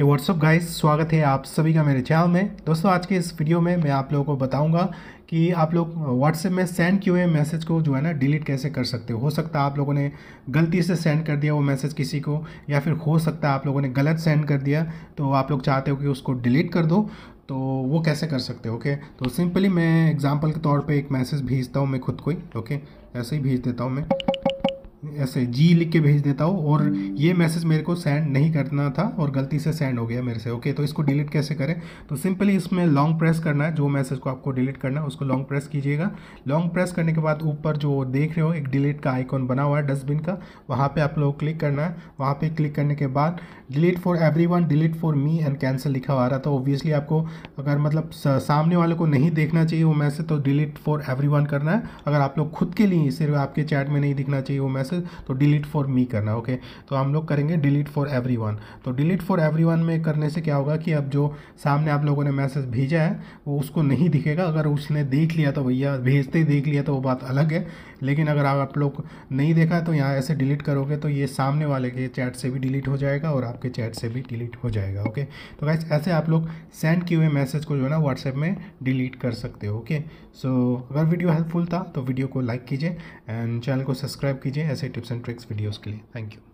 ए WhatsApp guys स्वागत है आप सभी का मेरे चैनल में दोस्तों आज के इस वीडियो में मैं आप लोगों को बताऊंगा कि आप लोग व्हाट्सएप में सेंड किए हुए मैसेज को जो है ना डिलीट कैसे कर सकते हो हो सकता है आप लोगों ने गलती से सेंड कर दिया वो मैसेज किसी को या फिर हो सकता है आप लोगों ने गलत सेंड कर दिया तो आप लोग चाहते हो कि उसको डिलीट कर दो तो वो कैसे कर सकते हो ओके तो सिंपली मैं एग्जाम्पल के तौर पर एक मैसेज भेजता हूँ मैं खुद को ही ओके ऐसे ही भेज देता हूँ मैं ऐसे जी लिख के भेज देता हूँ और ये मैसेज मेरे को सेंड नहीं करना था और गलती से सेंड हो गया मेरे से ओके तो इसको डिलीट कैसे करें तो सिंपली इसमें लॉन्ग प्रेस करना है जो मैसेज को आपको डिलीट करना है उसको लॉन्ग प्रेस कीजिएगा लॉन्ग प्रेस करने के बाद ऊपर जो देख रहे हो एक डिलीट का आइकॉन बना हुआ है डस्टबिन का वहाँ पर आप लोग क्लिक करना है वहाँ पर क्लिक करने के बाद delete for every delete for me and cancel लिखा हुआ रहा था ओब्वियसली आपको अगर मतलब सामने वाले को नहीं देखना चाहिए वो मैसेज तो डिलीट फॉर एवरी करना है अगर आप लोग खुद के लिए सिर्फ आपके चैट में नहीं दिखना चाहिए वो मैसेज से तो डिलीट फॉर मी करना ओके तो हम लोग करेंगे डिलीट फॉर एवरी वन तो डिलीट फॉर एवरी वन में करने से क्या होगा कि अब जो सामने आप लोगों ने मैसेज भेजा है वो उसको नहीं दिखेगा अगर उसने देख लिया तो भैया भेजते ही देख लिया तो वो बात अलग है लेकिन अगर आप लोग नहीं देखा तो यहाँ ऐसे डिलीट करोगे तो ये सामने वाले के चैट से भी डिलीट हो जाएगा और आपके चैट से भी डिलीट हो जाएगा ओके तो गाइस ऐसे आप लोग सेंड किए हुए मैसेज को जो है ना व्हाट्सएप में डिलीट कर सकते हो ओके सो अगर वीडियो हेल्पफुल था तो वीडियो को लाइक कीजिए एंड चैनल को सब्सक्राइब कीजिए ऐसे टिप्स एंड ट्रिक्स वीडियोज़ के लिए थैंक यू